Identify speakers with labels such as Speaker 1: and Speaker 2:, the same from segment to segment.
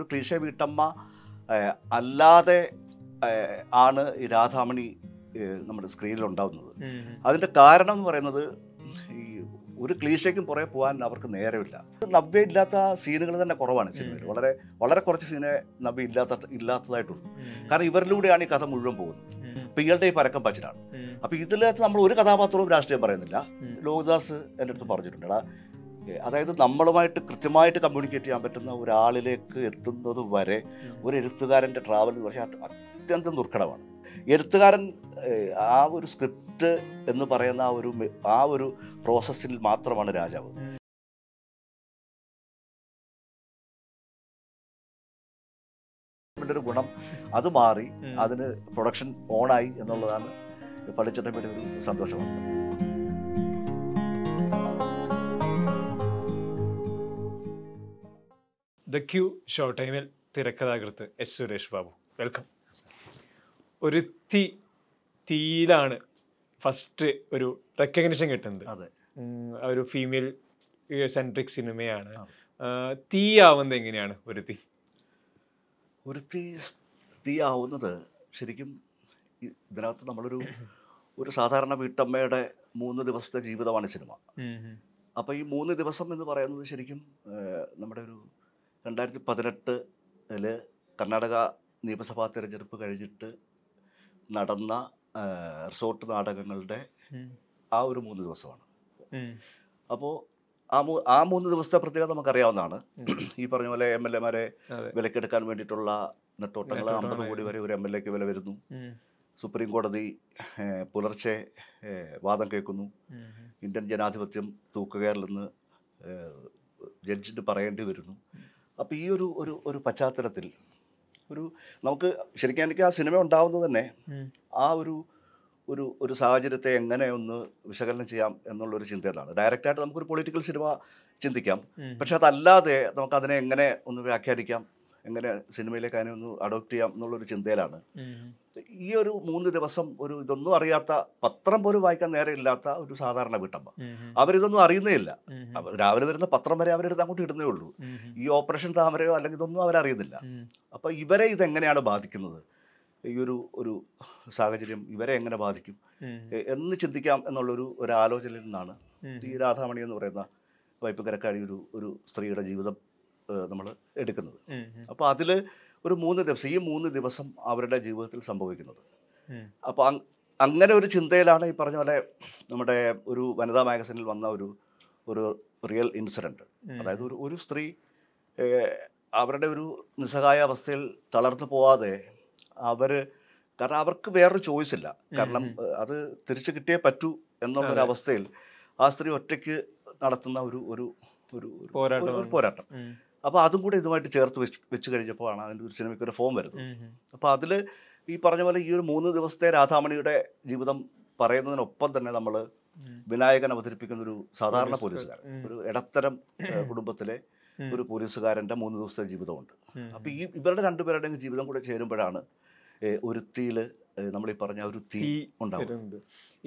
Speaker 1: ഒരു ക്ലീശ വീട്ടമ്മ അല്ലാതെ ആണ് ഈ രാധാമണി നമ്മുടെ സ്ക്രീനിൽ ഉണ്ടാവുന്നത് അതിൻ്റെ കാരണം എന്ന് പറയുന്നത് ഈ ഒരു ക്ലീശയ്ക്കും പുറകെ പോകാൻ അവർക്ക് നേരമില്ല നവ്യ ഇല്ലാത്ത സീനുകൾ തന്നെ കുറവാണ് സിനിമയിൽ വളരെ വളരെ കുറച്ച് സീനെ നവ്യ ഇല്ലാത്ത ഇല്ലാത്തതായിട്ടുള്ളൂ കാരണം ഇവരിലൂടെയാണ് ഈ കഥ മുഴുവൻ പോകുന്നത് അപ്പം ഇയാളുടെ ഈ പരക്കം പച്ചിലാണ് അപ്പം ഇതിലകത്ത് നമ്മൾ ഒരു കഥാപാത്രവും രാഷ്ട്രീയം പറയുന്നില്ല ലോകദാസ് എൻ്റെ അടുത്ത് പറഞ്ഞിട്ടുണ്ട് അതായത് നമ്മളുമായിട്ട് കൃത്യമായിട്ട് കമ്മ്യൂണിക്കേറ്റ് ചെയ്യാൻ പറ്റുന്ന ഒരാളിലേക്ക് എത്തുന്നത് വരെ ഒരു എഴുത്തുകാരൻ്റെ ട്രാവൽ എന്ന് പറഞ്ഞാൽ അത്യന്തം ദുർഘടമാണ് എഴുത്തുകാരൻ ആ ഒരു സ്ക്രിപ്റ്റ് എന്ന് പറയുന്ന ആ ഒരു ആ ഒരു പ്രോസസ്സിൽ മാത്രമാണ് രാജാവ് ഒരു ഗുണം അത് മാറി അതിന് പ്രൊഡക്ഷൻ ഓണായി എന്നുള്ളതാണ് പഠിച്ചിട്ട് ഒരു സന്തോഷമാണ്
Speaker 2: ദ ക്യൂ ഷോ ടൈമിൽ തിരക്കഥാകൃത്ത് എസ് സുരേഷ് ബാബു വെൽക്കം ഒരു തീ തീയിലാണ് ഫസ്റ്റ് ഒരു റെക്കഗ്നിഷൻ കിട്ടുന്നത് ഒരു ഫീമെയിൽ സെൻട്രിക് സിനിമയാണ് തീ ആവുന്നത് എങ്ങനെയാണ് ഒരു തീ
Speaker 1: ഒരു തീ തീ ആവുന്നത് ശരിക്കും ഇതിനകത്ത് നമ്മളൊരു ഒരു സാധാരണ വീട്ടമ്മയുടെ മൂന്ന് ദിവസത്തെ ജീവിതമാണ് സിനിമ അപ്പോൾ ഈ മൂന്ന് ദിവസം എന്ന് പറയുന്നത് ശരിക്കും നമ്മുടെ ഒരു രണ്ടായിരത്തി പതിനെട്ടിൽ കർണാടക നിയമസഭാ തിരഞ്ഞെടുപ്പ് കഴിഞ്ഞിട്ട് നടന്ന റിസോർട്ട് നാടകങ്ങളുടെ ആ ഒരു മൂന്ന് ദിവസമാണ് അപ്പോൾ ആ മൂ ആ മൂന്ന് ദിവസത്തെ പ്രത്യേകത നമുക്കറിയാവുന്നതാണ് ഈ പറഞ്ഞ പോലെ എം എൽ എമാരെ വിലക്കെടുക്കാൻ വേണ്ടിയിട്ടുള്ള നെട്ടോട്ടങ്ങൾ അമ്പത് കോടി വരെ ഒരു എം എൽ എക്ക് വില വരുന്നു സുപ്രീം കോടതി പുലർച്ചെ വാദം കേൾക്കുന്നു ഇന്ത്യൻ ജനാധിപത്യം തൂക്കുകയറിൽ നിന്ന് ജഡ്ജിന് പറയേണ്ടി വരുന്നു അപ്പോൾ ഈ ഒരു ഒരു ഒരു പശ്ചാത്തലത്തിൽ ഒരു നമുക്ക് ശരിക്കും എനിക്ക് ആ സിനിമ ഉണ്ടാവുന്നത് തന്നെ ആ ഒരു ഒരു ഒരു സാഹചര്യത്തെ എങ്ങനെ ഒന്ന് വിശകലനം ചെയ്യാം എന്നുള്ളൊരു ചിന്തയിലാണ് ഡയറക്റ്റായിട്ട് നമുക്കൊരു പൊളിറ്റിക്കൽ സിനിമ ചിന്തിക്കാം പക്ഷെ അതല്ലാതെ നമുക്കതിനെ എങ്ങനെ ഒന്ന് വ്യാഖ്യാനിക്കാം എങ്ങനെ സിനിമയിലേക്ക് അതിനെ ഒന്ന് അഡോപ്റ്റ് ചെയ്യാം എന്നുള്ളൊരു ചിന്തയിലാണ് ഈ ഒരു മൂന്ന് ദിവസം ഒരു ഇതൊന്നും അറിയാത്ത പത്രം പോലും വായിക്കാൻ നേരെ ഇല്ലാത്ത ഒരു സാധാരണ വീട്ടമ്മ അവരിതൊന്നും അറിയുന്നേ ഇല്ല രാവിലെ വരുന്ന പത്രം വരെ അവരെടുത്ത് അങ്ങോട്ട് ഇടുന്നേ ഉള്ളൂ ഈ ഓപ്പറേഷൻ താമരയോ അല്ലെങ്കിൽ ഇതൊന്നും അവരറിയുന്നില്ല അപ്പോൾ ഇവരെ ഇതെങ്ങനെയാണ് ബാധിക്കുന്നത് ഈ ഒരു ഒരു സാഹചര്യം ഇവരെ എങ്ങനെ ബാധിക്കും എന്ന് ചിന്തിക്കാം എന്നുള്ളൊരു ഒരു ആലോചനയിൽ നിന്നാണ് ഈ രാധാമണി എന്ന് പറയുന്ന വൈപ്പ് കരക്കാടി ഒരു ഒരു സ്ത്രീയുടെ ജീവിതം നമ്മൾ എടുക്കുന്നത് അപ്പോൾ അതിൽ ഒരു മൂന്ന് ദിവസം ഈ മൂന്ന് ദിവസം അവരുടെ ജീവിതത്തിൽ സംഭവിക്കുന്നത് അപ്പോൾ അങ്ങനെ ഒരു ചിന്തയിലാണ് ഈ പറഞ്ഞ പോലെ നമ്മുടെ ഒരു വനിതാ മാഗസിനിൽ വന്ന ഒരു ഒരു റിയൽ ഇൻസിഡൻറ്റ് അതായത് ഒരു ഒരു സ്ത്രീ അവരുടെ ഒരു നിസ്സഹായ അവസ്ഥയിൽ തളർന്നു പോവാതെ അവർ കാരണം അവർക്ക് വേറൊരു ചോയ്സ് ഇല്ല കാരണം അത് തിരിച്ചു കിട്ടിയേ പറ്റൂ എന്നുള്ളൊരവസ്ഥയിൽ അവസ്ഥയിൽ ആ സ്ത്രീ ഒറ്റയ്ക്ക് നടത്തുന്ന ഒരു ഒരു ഒരു പോരാട്ടം അപ്പോൾ അതും കൂടെ ഇതുമായിട്ട് ചേർത്ത് വെച്ച് വെച്ച് കഴിഞ്ഞപ്പോഴാണ് അതിൻ്റെ ഒരു സിനിമയ്ക്ക് ഒരു ഫോം വരുന്നത് അപ്പോൾ അതിൽ ഈ പറഞ്ഞ പോലെ ഈ ഒരു മൂന്ന് ദിവസത്തെ രാധാമണിയുടെ ജീവിതം പറയുന്നതിനൊപ്പം തന്നെ നമ്മൾ വിനായകൻ അവതരിപ്പിക്കുന്ന ഒരു സാധാരണ പോലീസുകാരൻ ഒരു ഇടത്തരം കുടുംബത്തിലെ ഒരു പോലീസുകാരൻ്റെ മൂന്ന് ദിവസത്തെ ജീവിതമുണ്ട് അപ്പോൾ ഈ ഇവരുടെ രണ്ടുപേരുടെയും ജീവിതം കൂടെ ചേരുമ്പോഴാണ് ഒരു നമ്മൾ ഈ പറഞ്ഞ ഒരു തീ ഉണ്ടാവുന്നത്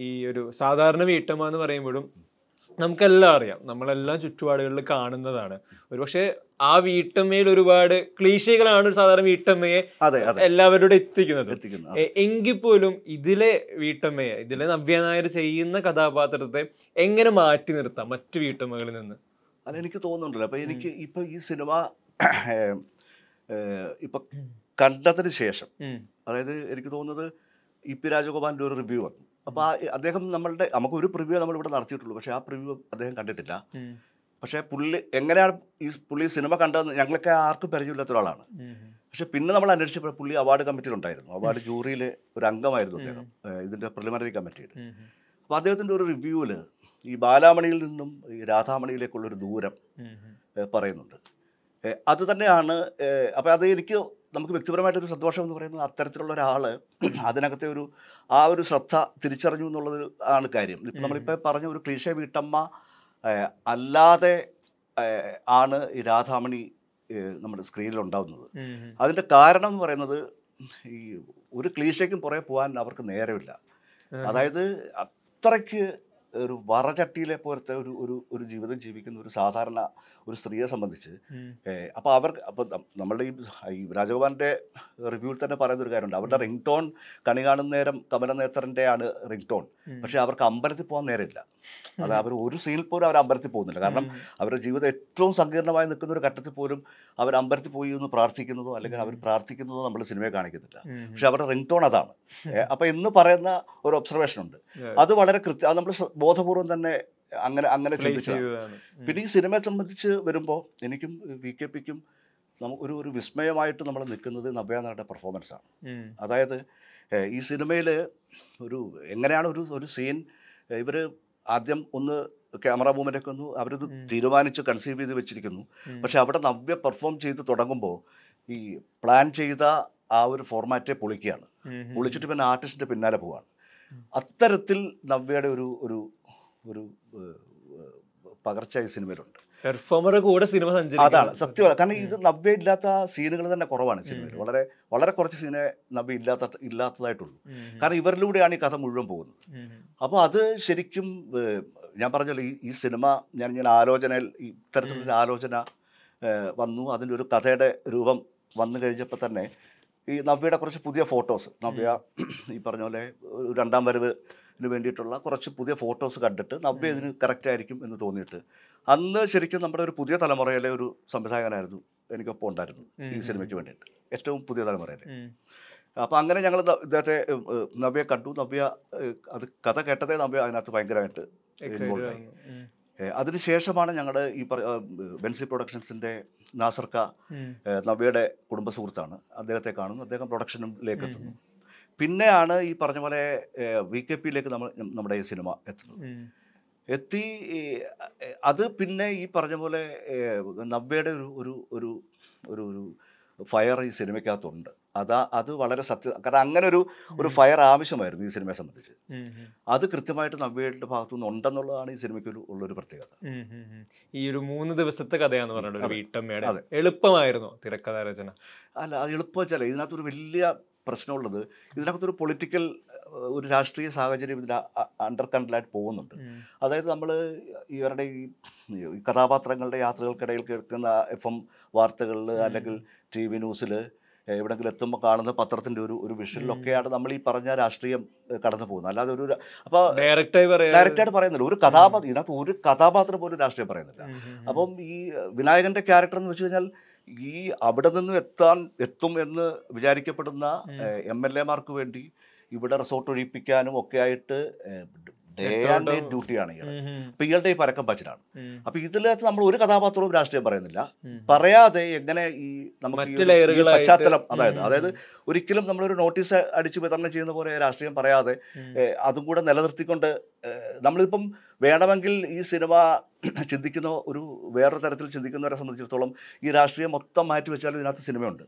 Speaker 2: ഈ ഒരു സാധാരണ
Speaker 1: വീട്ടമ്മ എന്ന് പറയുമ്പോഴും
Speaker 2: നമുക്കെല്ലാം അറിയാം നമ്മളെല്ലാം ചുറ്റുപാടുകളിൽ കാണുന്നതാണ് ഒരുപക്ഷെ ആ വീട്ടമ്മയിൽ ഒരുപാട് ക്ലീശികളാണ് സാധാരണ വീട്ടമ്മയെ എല്ലാവരും എത്തിക്കുന്നത് എങ്കിൽ പോലും ഇതിലെ വീട്ടമ്മയെ ഇതിലെ നവ്യ നായർ ചെയ്യുന്ന കഥാപാത്രത്തെ എങ്ങനെ മാറ്റി നിർത്താം മറ്റു
Speaker 1: വീട്ടമ്മകളിൽ നിന്ന് അത് എനിക്ക് തോന്നുന്നുണ്ടല്ലോ അപ്പൊ എനിക്ക് ഇപ്പൊ ഈ സിനിമ ഇപ്പൊ കണ്ടതിന് ശേഷം അതായത് എനിക്ക് തോന്നുന്നത് ഇ പി രാജഗോപാലിന്റെ ഒരു റിവ്യൂ വന്നു അപ്പോൾ ആ അദ്ദേഹം നമ്മളുടെ നമുക്ക് ഒരു പ്രിവ്യൂ നമ്മൾ ഇവിടെ നടത്തിയിട്ടുള്ളൂ പക്ഷെ ആ പ്രിവ്യൂ അദ്ദേഹം കണ്ടിട്ടില്ല പക്ഷെ പുള്ളി എങ്ങനെയാണ് ഈ പുള്ളി സിനിമ കണ്ടതെന്ന് ഞങ്ങളൊക്കെ ആർക്കും പരിചയമില്ലാത്ത ഒരാളാണ് പക്ഷെ പിന്നെ നമ്മൾ അന്വേഷിച്ചപ്പോൾ പുള്ളി അവാർഡ് ഉണ്ടായിരുന്നു അവാർഡ് ജൂറിയിൽ ഒരു അംഗമായിരുന്നു അദ്ദേഹം ഇതിന്റെ പ്രിലിമിനറി കമ്മിറ്റിയിൽ അപ്പോൾ അദ്ദേഹത്തിന്റെ ഒരു റിവ്യൂവിൽ ഈ ബാലാമണിയിൽ നിന്നും ഈ രാധാമണിയിലേക്കുള്ളൊരു ദൂരം പറയുന്നുണ്ട് അത് തന്നെയാണ് അപ്പൊ അത് എനിക്ക് നമുക്ക് വ്യക്തിപരമായിട്ടൊരു സന്തോഷം എന്ന് പറയുന്നത് അത്തരത്തിലുള്ള ഒരാൾ അതിനകത്തെ ഒരു ആ ഒരു ശ്രദ്ധ തിരിച്ചറിഞ്ഞു എന്നുള്ളത് ആണ് കാര്യം ഇപ്പം നമ്മളിപ്പോൾ പറഞ്ഞ ഒരു ക്ലീശ വീട്ടമ്മ അല്ലാതെ ആണ് ഈ രാധാമണി നമ്മുടെ സ്ക്രീനിൽ ഉണ്ടാവുന്നത് അതിൻ്റെ കാരണം എന്ന് പറയുന്നത് ഈ ഒരു ക്ലീശയ്ക്കും പുറകെ പോകാൻ അവർക്ക് നേരമില്ല അതായത് അത്രയ്ക്ക് ഒരു വറചട്ടിയിലെ പോലത്തെ ഒരു ഒരു ഒരു ജീവിതം ജീവിക്കുന്ന ഒരു സാധാരണ ഒരു സ്ത്രീയെ സംബന്ധിച്ച് അപ്പോൾ അവർക്ക് അപ്പോൾ നമ്മളുടെ ഈ രാജഗോപാലിൻ്റെ റിവ്യൂവിൽ തന്നെ പറയുന്ന ഒരു കാര്യമുണ്ട് അവരുടെ റിംഗ് ടോൺ കണി കാണുന്ന നേരം കമലനേത്രൻ്റെ ആണ് റിംഗ് ടോൺ പക്ഷേ അവർക്ക് അമ്പലത്തിൽ പോകാൻ നേരമില്ല അത് അവർ ഒരു സീനിൽ പോലും അവർ അമ്പലത്തിൽ പോകുന്നില്ല കാരണം അവരുടെ ജീവിതം ഏറ്റവും സങ്കീർണമായി നിൽക്കുന്ന ഒരു ഘട്ടത്തിൽ പോലും അവർ അമ്പലത്തിൽ പോയി ഒന്ന് പ്രാർത്ഥിക്കുന്നതോ അല്ലെങ്കിൽ അവർ പ്രാർത്ഥിക്കുന്നതോ നമ്മൾ സിനിമയെ കാണിക്കുന്നില്ല പക്ഷെ അവരുടെ റിംഗ് ടോൺ അതാണ് അപ്പോൾ എന്ന് പറയുന്ന ഒരു ഒബ്സർവേഷൻ ഉണ്ട് അത് വളരെ കൃത്യം നമ്മൾ ബോധപൂർവം തന്നെ അങ്ങനെ അങ്ങനെ ചിന്തിച്ചു പിന്നെ ഈ സിനിമയെ സംബന്ധിച്ച് വരുമ്പോൾ എനിക്കും വി കെ പിക്കും ഒരു ഒരു വിസ്മയമായിട്ട് നമ്മൾ നിൽക്കുന്നത് പെർഫോമൻസ് പെർഫോമൻസാണ് അതായത് ഈ സിനിമയിൽ ഒരു എങ്ങനെയാണ് ഒരു ഒരു സീൻ ഇവർ ആദ്യം ഒന്ന് ക്യാമറ ഒക്കെ ഒന്ന് അവരത് തീരുമാനിച്ച് കൺസീവ് ചെയ്ത് വെച്ചിരിക്കുന്നു പക്ഷെ അവിടെ നവ്യ പെർഫോം ചെയ്ത് തുടങ്ങുമ്പോൾ ഈ പ്ലാൻ ചെയ്ത ആ ഒരു ഫോർമാറ്റെ പൊളിക്കുകയാണ് പൊളിച്ചിട്ട് പിന്നെ ആർട്ടിസ്റ്റിൻ്റെ പിന്നാലെ പോവുകയാണ് അത്തരത്തിൽ നവ്യയുടെ ഒരു ഒരു ഒരു പകർച്ചയായ സിനിമയിലുണ്ട്
Speaker 2: പെർഫോമറുടെ കൂടെ സിനിമ അതാണ് സത്യമാണ്
Speaker 1: കാരണം ഇത് നബ്യ ഇല്ലാത്ത സീനുകൾ തന്നെ കുറവാണ് സിനിമയിൽ വളരെ വളരെ കുറച്ച് സീനെ നബ്യ ഇല്ലാത്ത ഇല്ലാത്തതായിട്ടുള്ളൂ കാരണം ഇവരിലൂടെയാണ് ഈ കഥ മുഴുവൻ
Speaker 3: പോകുന്നത്
Speaker 1: അപ്പോൾ അത് ശരിക്കും ഞാൻ പറഞ്ഞല്ലോ ഈ ഈ സിനിമ ഞാൻ ഞാൻ ആലോചനയിൽ ഇത്തരത്തിലൊരു ആലോചന വന്നു അതിൻ്റെ ഒരു കഥയുടെ രൂപം വന്നു കഴിഞ്ഞപ്പോൾ തന്നെ ഈ നവ്യയുടെ കുറച്ച് പുതിയ ഫോട്ടോസ് നവ്യ ഈ പറഞ്ഞ പോലെ രണ്ടാം വരവ് ഇതിന് വേണ്ടിയിട്ടുള്ള കുറച്ച് പുതിയ ഫോട്ടോസ് കണ്ടിട്ട് നവ്യ ഇതിന് കറക്റ്റ് ആയിരിക്കും എന്ന് തോന്നിയിട്ട് അന്ന് ശരിക്കും നമ്മുടെ ഒരു പുതിയ തലമുറയിലെ ഒരു സംവിധായകനായിരുന്നു എനിക്കൊപ്പം ഉണ്ടായിരുന്നു ഈ സിനിമയ്ക്ക് വേണ്ടിയിട്ട് ഏറ്റവും പുതിയ തലമുറയിൽ അപ്പോൾ അങ്ങനെ ഞങ്ങൾ ഇദ്ദേഹത്തെ നവ്യ കണ്ടു നവ്യ അത് കഥ കേട്ടതേ നവ്യ അതിനകത്ത് ഭയങ്കരമായിട്ട് ഇൻവോൾവ് ആയി അതിനുശേഷമാണ് ഞങ്ങളുടെ ഈ ബെൻസി പ്രൊഡക്ഷൻസിൻ്റെ നാസർക്ക നവ്യയുടെ കുടുംബ സുഹൃത്താണ് അദ്ദേഹത്തെ കാണുന്നു അദ്ദേഹം പ്രൊഡക്ഷനിലേക്ക് എത്തുന്നു പിന്നെയാണ് ഈ പറഞ്ഞ പോലെ വി കെ പിയിലേക്ക് നമ്മൾ നമ്മുടെ ഈ സിനിമ എത്തുന്നത് എത്തി അത് പിന്നെ ഈ പറഞ്ഞ പോലെ നവ്യയുടെ ഒരു ഒരു ഒരു ഒരു ഫയർ ഈ സിനിമയ്ക്കകത്തുണ്ട് അതാ അത് വളരെ സത്യ കാരണം അങ്ങനെ ഒരു ഒരു ഫയർ ആവശ്യമായിരുന്നു ഈ സിനിമയെ സംബന്ധിച്ച് അത് കൃത്യമായിട്ട് നവ്യയുടെ ഭാഗത്തു നിന്ന് ഉണ്ടെന്നുള്ളതാണ് ഈ സിനിമയ്ക്ക് ഉള്ളൊരു പ്രത്യേകത
Speaker 2: ഈ ഒരു മൂന്ന് ദിവസത്തെ കഥയാന്ന് പറഞ്ഞത്
Speaker 1: എളുപ്പമായിരുന്നു തിരക്കഥാരചന അല്ല അത് എളുപ്പം വെച്ചാൽ ഇതിനകത്തൊരു വലിയ പ്രശ്നമുള്ളത് ഇതിനകത്തൊരു പൊളിറ്റിക്കൽ ഒരു രാഷ്ട്രീയ സാഹചര്യം ഇതിൻ്റെ അണ്ടർ കണ്ടിലായിട്ട് പോകുന്നുണ്ട് അതായത് നമ്മൾ ഇവരുടെ ഈ കഥാപാത്രങ്ങളുടെ യാത്രകൾക്കിടയിൽ കേൾക്കുന്ന എഫ് എം വാർത്തകളിൽ അല്ലെങ്കിൽ ടി വി ന്യൂസിൽ എവിടെങ്കിലും എത്തുമ്പോൾ കാണുന്ന പത്രത്തിന്റെ ഒരു ഒരു വിഷനിലൊക്കെയാണ് നമ്മൾ ഈ പറഞ്ഞ രാഷ്ട്രീയം കടന്നു പോകുന്നത് അല്ലാതെ ഒരു അപ്പോൾ ഡയറക്റ്റായി ഡയറക്റ്റായിട്ട് പറയുന്നില്ല ഒരു കഥാപാത്രം ഇതിനകത്ത് ഒരു കഥാപാത്രം പോലും രാഷ്ട്രീയം പറയുന്നില്ല അപ്പം ഈ വിനായകന്റെ ക്യാരക്ടർ എന്ന് വെച്ച് കഴിഞ്ഞാൽ ഈ അവിടെ നിന്ന് എത്താൻ എത്തും എന്ന് വിചാരിക്കപ്പെടുന്ന എം എൽ മാർക്ക് വേണ്ടി ഇവിടെ റിസോർട്ട് ഒഴിപ്പിക്കാനും ഒക്കെ ആയിട്ട് ഡേ ആൻഡ് നൈറ്റ് ഡ്യൂട്ടിയാണ് ഇയാൾ അപ്പൊ ഇയാളുടെ ഈ പരക്കം പച്ചിലാണ് അപ്പൊ ഇതിലകത്ത് നമ്മൾ ഒരു കഥാപാത്രവും രാഷ്ട്രീയം പറയുന്നില്ല പറയാതെ എങ്ങനെ ഈ നമുക്ക് പശ്ചാത്തലം അതായത് അതായത് ഒരിക്കലും നമ്മളൊരു നോട്ടീസ് അടിച്ച് വിതരണം ചെയ്യുന്ന പോലെ രാഷ്ട്രീയം പറയാതെ അതും കൂടെ നിലനിർത്തിക്കൊണ്ട് നമ്മളിപ്പം വേണമെങ്കിൽ ഈ സിനിമ ചിന്തിക്കുന്ന ഒരു വേറൊരു തരത്തിൽ ചിന്തിക്കുന്നവരെ സംബന്ധിച്ചിടത്തോളം ഈ രാഷ്ട്രീയം മൊത്തം മാറ്റി വെച്ചാലും ഇതിനകത്ത് സിനിമയുണ്ട്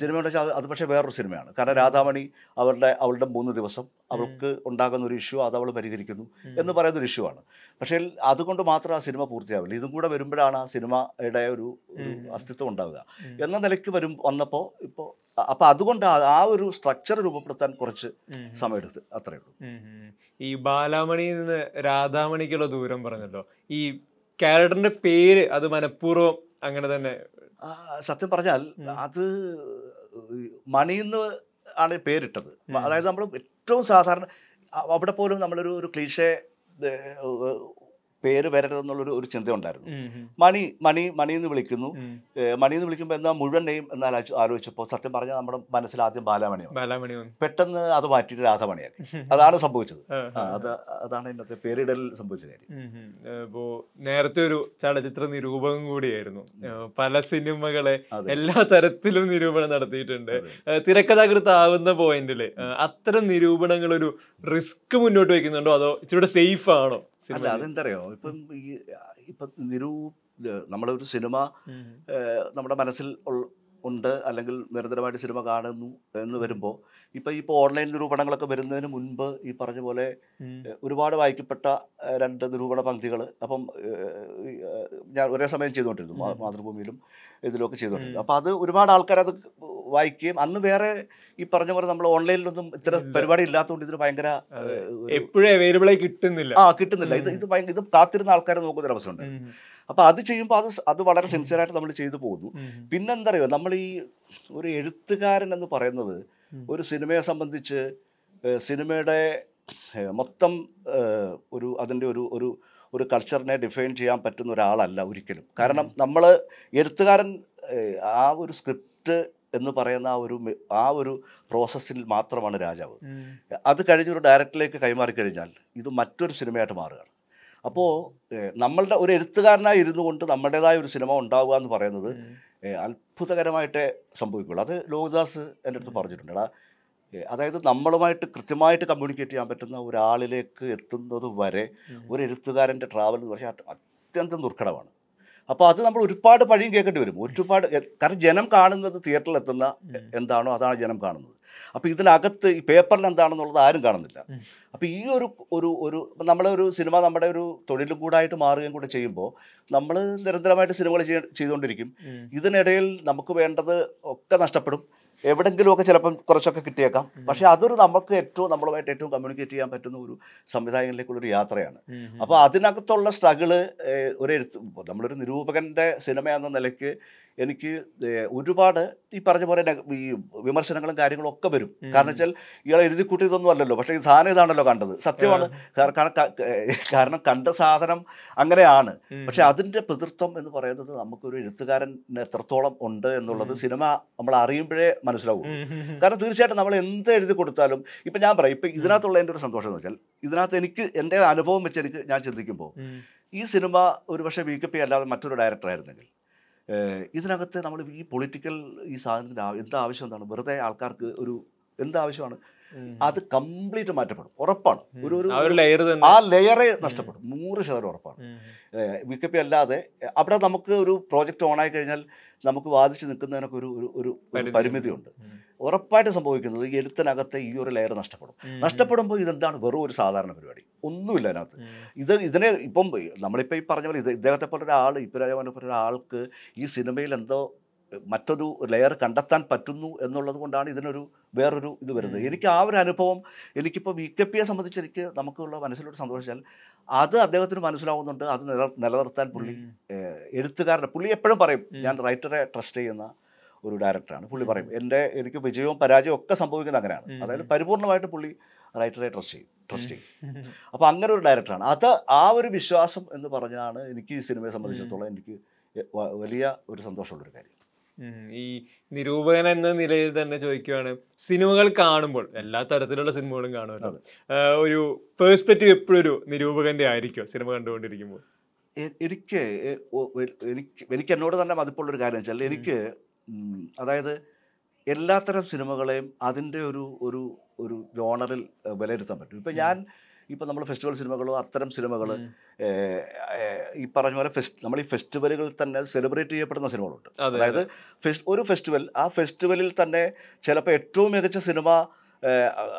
Speaker 1: സിനിമയുണ്ട് വെച്ചാൽ അത് പക്ഷേ വേറൊരു സിനിമയാണ് കാരണം രാധാമണി അവരുടെ അവളുടെ മൂന്ന് ദിവസം അവൾക്ക് ഉണ്ടാകുന്ന ഒരു ഇഷ്യൂ അത് അവൾ പരിഹരിക്കുന്നു എന്ന് പറയുന്ന ഒരു ഇഷ്യൂ ആണ് പക്ഷേ അതുകൊണ്ട് മാത്രം ആ സിനിമ പൂർത്തിയാവില്ല ഇതും കൂടെ വരുമ്പോഴാണ് ആ സിനിമയുടെ ഒരു അസ്തിത്വം ഉണ്ടാവുക എന്ന നിലയ്ക്ക് വരും വന്നപ്പോൾ ഇപ്പോൾ അപ്പൊ അതുകൊണ്ട് ആ ഒരു സ്ട്രക്ചർ രൂപപ്പെടുത്താൻ കുറച്ച് സമയമെടുത്ത് അത്രേ ഉള്ളൂ
Speaker 2: ഈ ബാലാമണി രാധാ ശ്രാവണിക്കുള്ള ദൂരം പറഞ്ഞല്ലോ ഈ
Speaker 1: ക്യാരക്ടറിന്റെ പേര് അത് മനഃപൂർവ്വം അങ്ങനെ തന്നെ സത്യം പറഞ്ഞാൽ അത് മണിന്ന് ആണ് പേരിട്ടത് അതായത് നമ്മൾ ഏറ്റവും സാധാരണ അവിടെ പോലും നമ്മളൊരു ഒരു ക്ലീഷേ പേര് വരരുതെന്നുള്ളൊരു ഒരു ചിന്ത ഉണ്ടായിരുന്നു മണി മണി മണി എന്ന് വിളിക്കുന്നു മണി എന്ന് വിളിക്കുമ്പോൾ എന്താ മുഴുവൻ നെയ്യും എന്ന് ആലോചിച്ചപ്പോൾ സത്യം പറഞ്ഞാൽ നമ്മുടെ മനസ്സിൽ ആദ്യം ബാലാമണി പെട്ടെന്ന് അത് മാറ്റിയിട്ട് രാധാമണിയാക്കി അതാണ് സംഭവിച്ചത് അത് അതാണ് ഇന്നത്തെ പേരിടലിൽ സംഭവിച്ച കാര്യം ഇപ്പോ നേരത്തെ
Speaker 2: ഒരു ചലച്ചിത്ര നിരൂപകം കൂടിയായിരുന്നു പല സിനിമകളെ എല്ലാ തരത്തിലും നിരൂപണം നടത്തിയിട്ടുണ്ട് തിരക്കഥാകൃത്താവുന്ന പോയിന്റിൽ അത്തരം നിരൂപണങ്ങൾ ഒരു റിസ്ക് മുന്നോട്ട് വയ്ക്കുന്നുണ്ടോ അതോ ഇച്ചിരി സേഫ് ആണോ അല്ല അതെന്തറിയോ
Speaker 1: ഉണ്ടാവും ഇപ്പം ഈ ഇപ്പം നിരൂ നമ്മളൊരു സിനിമ നമ്മുടെ മനസ്സിൽ ഉണ്ട് അല്ലെങ്കിൽ നിരന്തരമായിട്ട് സിനിമ കാണുന്നു എന്ന് വരുമ്പോൾ ഇപ്പം ഇപ്പോൾ ഓൺലൈൻ നിരൂപണങ്ങളൊക്കെ വരുന്നതിന് മുൻപ് ഈ പറഞ്ഞ പോലെ ഒരുപാട് വായിക്കപ്പെട്ട രണ്ട് നിരൂപണ പങ്ക്തികൾ അപ്പം ഞാൻ ഒരേ സമയം ചെയ്തുകൊണ്ടിരുന്നു മാതൃഭൂമിയിലും ഇതിലൊക്കെ ചെയ്തിട്ടുണ്ട് അപ്പോൾ അത് ഒരുപാട് ആൾക്കാർ അത് വായിക്കുകയും അന്ന് വേറെ ഈ പറഞ്ഞ പോലെ നമ്മൾ ഓൺലൈനിലൊന്നും ഇത്ര പരിപാടി ഇല്ലാത്തതുകൊണ്ട് ഇതിന് ഭയങ്കര എപ്പോഴും അവൈലബിൾ ആയി കിട്ടുന്നില്ല ആ കിട്ടുന്നില്ല ഇത് ഇത് ഭയങ്കര ഇത് കാത്തിരുന്ന ആൾക്കാരെ നോക്കുന്ന അവസരമുണ്ട് അപ്പോൾ അത് ചെയ്യുമ്പോൾ അത് അത് വളരെ സിൻസിയറായിട്ട് നമ്മൾ ചെയ്തു പോകുന്നു പിന്നെന്താ അറിയോ നമ്മൾ ഈ ഒരു എഴുത്തുകാരൻ എന്ന് പറയുന്നത് ഒരു സിനിമയെ സംബന്ധിച്ച് സിനിമയുടെ മൊത്തം ഒരു അതിൻ്റെ ഒരു ഒരു ഒരു കൾച്ചറിനെ ഡിഫൈൻ ചെയ്യാൻ പറ്റുന്ന ഒരാളല്ല ഒരിക്കലും കാരണം നമ്മൾ എഴുത്തുകാരൻ ആ ഒരു സ്ക്രിപ്റ്റ് എന്ന് പറയുന്ന ആ ഒരു ആ ഒരു പ്രോസസ്സിൽ മാത്രമാണ് രാജാവ് അത് കഴിഞ്ഞൊരു ഡയറക്ടറിലേക്ക് കൈമാറി കഴിഞ്ഞാൽ ഇത് മറ്റൊരു സിനിമയായിട്ട് മാറുകയാണ് അപ്പോൾ നമ്മളുടെ ഒരു എഴുത്തുകാരനായി ഇരുന്നു കൊണ്ട് നമ്മുടേതായ ഒരു സിനിമ ഉണ്ടാവുക എന്ന് പറയുന്നത് അത്ഭുതകരമായിട്ടേ സംഭവിക്കുകയുള്ളൂ അത് ലോകദാസ് എൻ്റെ അടുത്ത് പറഞ്ഞിട്ടുണ്ട് അതായത് നമ്മളുമായിട്ട് കൃത്യമായിട്ട് കമ്മ്യൂണിക്കേറ്റ് ചെയ്യാൻ പറ്റുന്ന ഒരാളിലേക്ക് എത്തുന്നത് വരെ ഒരു എഴുത്തുകാരൻ്റെ ട്രാവൽ എന്ന് പറഞ്ഞാൽ അത്യന്തം ദുർഘടമാണ് അപ്പോൾ അത് നമ്മൾ ഒരുപാട് പഴിയും കേൾക്കേണ്ടി വരും ഒരുപാട് കാരണം ജനം കാണുന്നത് തിയേറ്ററിൽ എത്തുന്ന എന്താണോ അതാണ് ജനം കാണുന്നത് അപ്പോൾ ഇതിനകത്ത് ഈ പേപ്പറിൽ എന്താണെന്നുള്ളത് ആരും കാണുന്നില്ല അപ്പോൾ ഈ ഒരു ഒരു ഒരു നമ്മളെ ഒരു സിനിമ നമ്മുടെ ഒരു തൊഴിലും കൂടായിട്ട് മാറുകയും കൂടെ ചെയ്യുമ്പോൾ നമ്മൾ നിരന്തരമായിട്ട് സിനിമകൾ ചെയ്തുകൊണ്ടിരിക്കും ഇതിനിടയിൽ നമുക്ക് വേണ്ടത് ഒക്കെ നഷ്ടപ്പെടും എവിടെങ്കിലുമൊക്കെ ചിലപ്പം കുറച്ചൊക്കെ കിട്ടിയേക്കാം പക്ഷെ അതൊരു നമുക്ക് ഏറ്റവും നമ്മളുമായിട്ട് ഏറ്റവും കമ്മ്യൂണിക്കേറ്റ് ചെയ്യാൻ പറ്റുന്ന ഒരു ഒരു യാത്രയാണ് അപ്പോൾ അതിനകത്തുള്ള സ്ട്രഗിള് ഒരു നമ്മളൊരു നിരൂപകൻ്റെ സിനിമ എന്ന നിലയ്ക്ക് എനിക്ക് ഒരുപാട് ഈ പറഞ്ഞ പോലെ ഈ വിമർശനങ്ങളും കാര്യങ്ങളും ഒക്കെ വരും കാരണം വെച്ചാൽ ഇയാൾ എഴുതി കൂട്ടിയതൊന്നും അല്ലല്ലോ പക്ഷേ ഈ സാധനം ഇതാണല്ലോ കണ്ടത് സത്യമാണ് കാരണം കണ്ട സാധനം അങ്ങനെയാണ് പക്ഷെ അതിൻ്റെ പ്രതിർത്ഥം എന്ന് പറയുന്നത് നമുക്കൊരു എഴുത്തുകാരൻ എത്രത്തോളം ഉണ്ട് എന്നുള്ളത് സിനിമ നമ്മൾ അറിയുമ്പോഴേ മനസ്സിലാവും കാരണം തീർച്ചയായിട്ടും നമ്മൾ എന്ത് എഴുതി കൊടുത്താലും ഇപ്പം ഞാൻ പറയും ഇപ്പം ഇതിനകത്തുള്ള എൻ്റെ ഒരു സന്തോഷം എന്ന് വെച്ചാൽ ഇതിനകത്ത് എനിക്ക് എൻ്റെ അനുഭവം വെച്ച് എനിക്ക് ഞാൻ ചിന്തിക്കുമ്പോൾ ഈ സിനിമ പക്ഷേ വി കെ പി അല്ലാതെ മറ്റൊരു ഡയറക്ടറായിരുന്നെങ്കിൽ ഇതിനകത്ത് നമ്മൾ ഈ പൊളിറ്റിക്കൽ ഈ സാധനത്തിൻ്റെ എന്താവശ്യം എന്താണ് വെറുതെ ആൾക്കാർക്ക് ഒരു എന്താവശ്യമാണ് അത് കംപ്ലീറ്റ് മാറ്റപ്പെടും ഉറപ്പാണ് ഒരു ഒരു ലെയർ ആ ലെയറെ നഷ്ടപ്പെടും നൂറ് ശതമാനം ഉറപ്പാണ് വിക്കപ്പി അല്ലാതെ അവിടെ നമുക്ക് ഒരു പ്രോജക്റ്റ് ഓൺ ആയി കഴിഞ്ഞാൽ നമുക്ക് വാദിച്ച് നിൽക്കുന്നതിനൊക്കെ ഒരു ഒരു പരിമിതിയുണ്ട് ഉറപ്പായിട്ട് സംഭവിക്കുന്നത് ഈ എഴുത്തിനകത്തെ ഈ ഒരു ലെയർ നഷ്ടപ്പെടും നഷ്ടപ്പെടുമ്പോൾ ഇതെന്താണ് വെറും ഒരു സാധാരണ പരിപാടി ഒന്നുമില്ല അതിനകത്ത് ഇത് ഇതിനെ ഇപ്പം നമ്മളിപ്പോൾ ഈ പറഞ്ഞ പോലെ ഇത് ഇദ്ദേഹത്തെ പോലെ ഒരാൾ ഇപ്പരാജമാനെ പോലെ ഒരാൾക്ക് ഈ സിനിമയിൽ എന്തോ മറ്റൊരു ലെയർ കണ്ടെത്താൻ പറ്റുന്നു എന്നുള്ളത് കൊണ്ടാണ് ഇതിനൊരു വേറൊരു ഇത് വരുന്നത് എനിക്ക് ആ ഒരു അനുഭവം എനിക്കിപ്പോൾ വി കെ പിയെ സംബന്ധിച്ച് എനിക്ക് നമുക്കുള്ള മനസ്സിലോട്ട് സന്തോഷിച്ചാൽ അത് അദ്ദേഹത്തിന് മനസ്സിലാവുന്നുണ്ട് അത് നില നിലനിർത്താൻ പുള്ളി എഴുത്തുകാരുടെ പുള്ളി എപ്പോഴും പറയും ഞാൻ റൈറ്ററെ ട്രസ്റ്റ് ചെയ്യുന്ന ഒരു ഡയറക്ടറാണ് പുള്ളി പറയും എൻ്റെ എനിക്ക് വിജയവും പരാജയവും ഒക്കെ സംഭവിക്കുന്നത് അങ്ങനെയാണ് അതായത് പരിപൂർണമായിട്ട് പുള്ളി റൈറ്ററെ ട്രസ്റ്റ് ചെയ്യും ട്രസ്റ്റ് ചെയ്യും അപ്പോൾ അങ്ങനെ ഒരു ഡയറക്ടറാണ് അത് ആ ഒരു വിശ്വാസം എന്ന് പറഞ്ഞാണ് എനിക്ക് ഈ സിനിമയെ സംബന്ധിച്ചിടത്തോളം എനിക്ക് വലിയ ഒരു സന്തോഷമുള്ളൊരു കാര്യം
Speaker 2: ഈ നിരൂപകൻ എന്ന നിലയിൽ തന്നെ ചോദിക്കുകയാണ് സിനിമകൾ കാണുമ്പോൾ എല്ലാ തരത്തിലുള്ള സിനിമകളും കാണുമല്ലോ ഒരു പേഴ്സ്പെക്റ്റീവ് എപ്പോഴും ഒരു നിരൂപകന്റെ ആയിരിക്കും സിനിമ
Speaker 1: കണ്ടുകൊണ്ടിരിക്കുമ്പോൾ എനിക്ക് എനിക്ക് എനിക്ക് എന്നോട് തന്നെ മതിപ്പുള്ള ഒരു കാര്യം വെച്ചാൽ എനിക്ക് അതായത് എല്ലാത്തരം സിനിമകളെയും അതിൻ്റെ ഒരു ഒരു ഒരു ജോണറിൽ വിലയിരുത്താൻ പറ്റും ഇപ്പം ഞാൻ ഇപ്പോൾ നമ്മൾ ഫെസ്റ്റിവൽ സിനിമകളോ അത്തരം സിനിമകൾ ഈ പറഞ്ഞ പോലെ ഫെസ്റ്റ് നമ്മൾ ഈ ഫെസ്റ്റിവലുകളിൽ തന്നെ സെലിബ്രേറ്റ് ചെയ്യപ്പെടുന്ന സിനിമകളുണ്ട് അതായത് ഒരു ഫെസ്റ്റിവൽ ആ ഫെസ്റ്റിവലിൽ തന്നെ ചിലപ്പോൾ ഏറ്റവും മികച്ച സിനിമ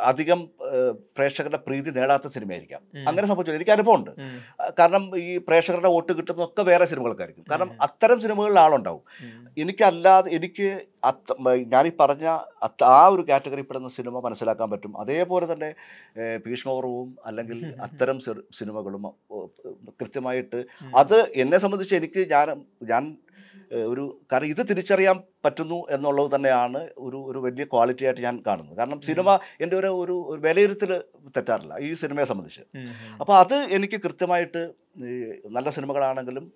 Speaker 1: അധികം പ്രേക്ഷകരുടെ പ്രീതി നേടാത്ത സിനിമയായിരിക്കാം അങ്ങനെ സംഭവിച്ചു എനിക്ക് അനുഭവമുണ്ട് കാരണം ഈ പ്രേക്ഷകരുടെ വോട്ട് കിട്ടുന്നതൊക്കെ വേറെ സിനിമകൾക്കായിരിക്കും കാരണം അത്തരം സിനിമകളിൽ ആളുണ്ടാവും എനിക്കല്ലാതെ എനിക്ക് ഞാൻ ഈ പറഞ്ഞ ആ ഒരു കാറ്റഗറി പെടുന്ന സിനിമ മനസ്സിലാക്കാൻ പറ്റും അതേപോലെ തന്നെ ഭീഷ്മപർവവും അല്ലെങ്കിൽ അത്തരം സിനിമകളും കൃത്യമായിട്ട് അത് എന്നെ സംബന്ധിച്ച് എനിക്ക് ഞാൻ ഞാൻ ഒരു കാരണം ഇത് തിരിച്ചറിയാൻ പറ്റുന്നു എന്നുള്ളത് തന്നെയാണ് ഒരു ഒരു വലിയ ക്വാളിറ്റി ആയിട്ട് ഞാൻ കാണുന്നത് കാരണം സിനിമ എൻ്റെ ഒരു ഒരു വിലയിരുത്തൽ തെറ്റാറില്ല ഈ സിനിമയെ സംബന്ധിച്ച് അപ്പോൾ അത് എനിക്ക് കൃത്യമായിട്ട് നല്ല സിനിമകളാണെങ്കിലും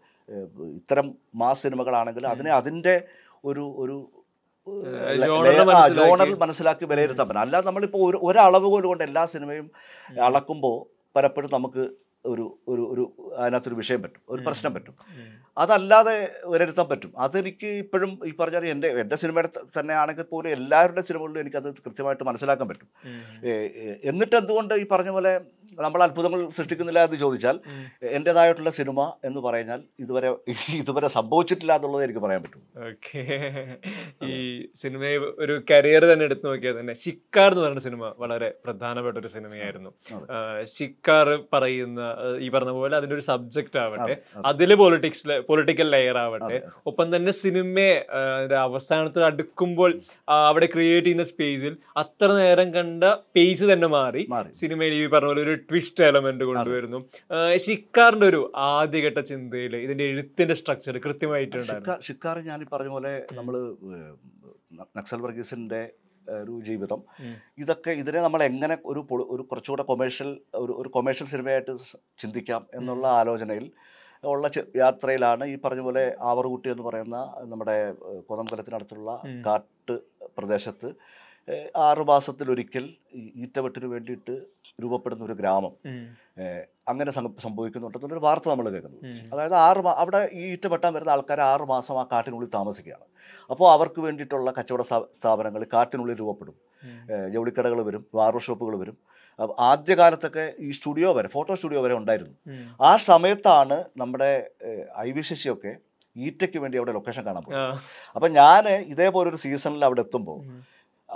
Speaker 1: ഇത്തരം മാസ് സിനിമകളാണെങ്കിലും അതിനെ അതിൻ്റെ ഒരു ഒരു ജോണൽ മനസ്സിലാക്കി വിലയിരുത്താൻ പറ്റും അല്ലാതെ നമ്മളിപ്പോൾ ഒരു ഒരളവ് പോലും കൊണ്ട് എല്ലാ സിനിമയും അളക്കുമ്പോൾ പലപ്പോഴും നമുക്ക് ഒരു ഒരു ഒരു അതിനകത്തൊരു വിഷയം പറ്റും ഒരു പ്രശ്നം പറ്റും അതല്ലാതെ വിലയിരുത്താൻ പറ്റും അതെനിക്ക് ഇപ്പോഴും ഈ പറഞ്ഞാൽ എൻ്റെ എൻ്റെ സിനിമയുടെ തന്നെ ആണെങ്കിൽ പോലും എല്ലാവരുടെ സിനിമകളിലും എനിക്കത് കൃത്യമായിട്ട് മനസ്സിലാക്കാൻ പറ്റും എന്നിട്ട് എന്തുകൊണ്ട് ഈ പറഞ്ഞ പോലെ നമ്മൾ അത്ഭുതങ്ങൾ സൃഷ്ടിക്കുന്നില്ല എന്ന് ചോദിച്ചാൽ എൻ്റെതായിട്ടുള്ള സിനിമ എന്ന് പറഞ്ഞാൽ ഇതുവരെ ഇതുവരെ സംഭവിച്ചിട്ടില്ല എന്നുള്ളത് എനിക്ക് പറയാൻ പറ്റും ഓക്കെ ഈ
Speaker 2: സിനിമയെ ഒരു കരിയർ തന്നെ എടുത്തു നോക്കിയാൽ തന്നെ ഷിക്കാർ എന്ന് പറയുന്ന സിനിമ വളരെ പ്രധാനപ്പെട്ട ഒരു സിനിമയായിരുന്നു ഷിക്കാർ പറയുന്ന ഈ പറഞ്ഞ പോലെ അതിൻ്റെ ഒരു സബ്ജക്റ്റ് ആവട്ടെ അതിൽ പോളിറ്റിക്സിലെ പൊളിറ്റിക്കൽ ലെയർ ആവട്ടെ ഒപ്പം തന്നെ സിനിമയെ അവസാനത്തിൽ അടുക്കുമ്പോൾ അവിടെ ക്രിയേറ്റ് ചെയ്യുന്ന സ്പേസിൽ അത്ര നേരം കണ്ട പേസ് തന്നെ മാറി സിനിമയിൽ ഈ പറഞ്ഞ പോലെ ഒരു ട്വിസ്റ്റ് എലമെന്റ് കൊണ്ടുവരുന്നു ഷിക്കാറിന്റെ ഒരു ആദ്യഘട്ട ചിന്തയിൽ ഇതിന്റെ എഴുത്തിന്റെ സ്ട്രക്ചർ കൃത്യമായിട്ടുണ്ടായിരുന്നു
Speaker 1: ഷിക്കാർ ഞാൻ പറഞ്ഞ പോലെ നമ്മൾ നക്സൽ വർഗീസിന്റെ ഒരു ജീവിതം ഇതൊക്കെ ഇതിനെ നമ്മൾ എങ്ങനെ ഒരു ഒരു കുറച്ചുകൂടെ കൊമേഴ്ഷ്യൽ ഒരു ഒരു കൊമേഴ്ഷ്യൽ സിനിമയായിട്ട് ചിന്തിക്കാം എന്നുള്ള ആലോചനയിൽ ഉള്ള യാത്രയിലാണ് ഈ പറഞ്ഞ പോലെ ആവറുകുട്ടി എന്ന് പറയുന്ന നമ്മുടെ കോതമ്പലത്തിനടുത്തുള്ള കാട്ട് പ്രദേശത്ത് ആറു മാസത്തിലൊരിക്കൽ ഈറ്റവെട്ടിന് വേണ്ടിയിട്ട് രൂപപ്പെടുന്ന ഒരു ഗ്രാമം അങ്ങനെ എന്നൊരു വാർത്ത നമ്മൾ കേൾക്കുന്നത് അതായത് ആറ് അവിടെ ഈ ഈറ്റവെട്ടാൻ വരുന്ന ആൾക്കാർ ആറ് മാസം ആ കാട്ടിനുള്ളിൽ താമസിക്കുകയാണ് അപ്പോൾ അവർക്ക് വേണ്ടിയിട്ടുള്ള കച്ചവട സ്ഥാപനങ്ങൾ കാട്ടിനുള്ളിൽ രൂപപ്പെടും ജൗളിക്കടകൾ വരും ബാർബർ ഷോപ്പുകൾ വരും ആദ്യകാലത്തൊക്കെ ഈ സ്റ്റുഡിയോ വരെ ഫോട്ടോ സ്റ്റുഡിയോ വരെ ഉണ്ടായിരുന്നു ആ സമയത്താണ് നമ്മുടെ ഐ വി ഒക്കെ ഈറ്റയ്ക്ക് വേണ്ടി അവിടെ ലൊക്കേഷൻ കാണാൻ പോകും അപ്പം ഞാൻ ഇതേപോലെ ഒരു സീസണിൽ അവിടെ എത്തുമ്പോൾ